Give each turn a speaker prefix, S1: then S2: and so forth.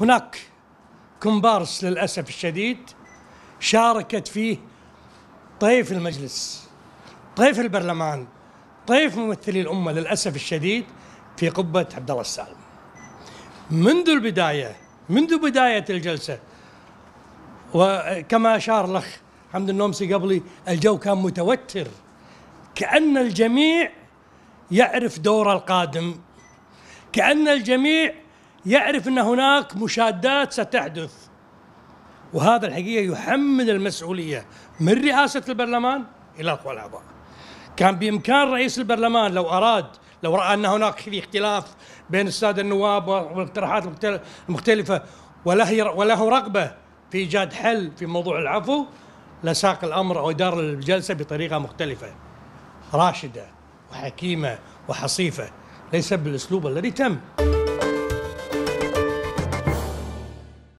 S1: هناك كومبارس للأسف الشديد شاركت فيه طيف المجلس طيف البرلمان طيف ممثلي الأمة للأسف الشديد في قبة عبد الله السالم منذ البداية منذ بداية الجلسة وكما أشار الأخ حمد النومسي قبلي الجو كان متوتر كأن الجميع يعرف دور القادم كأن الجميع يعرف ان هناك مشادات ستحدث وهذا الحقيقه يحمل المسؤوليه من رئاسه البرلمان الى اقوى الاعضاء. كان بامكان رئيس البرلمان لو اراد لو راى ان هناك في اختلاف بين الساده النواب والاقتراحات المختلفه وله وله رغبه في ايجاد حل في موضوع العفو لساق الامر او ادار الجلسه بطريقه مختلفه راشده وحكيمه وحصيفه ليس بالاسلوب الذي تم.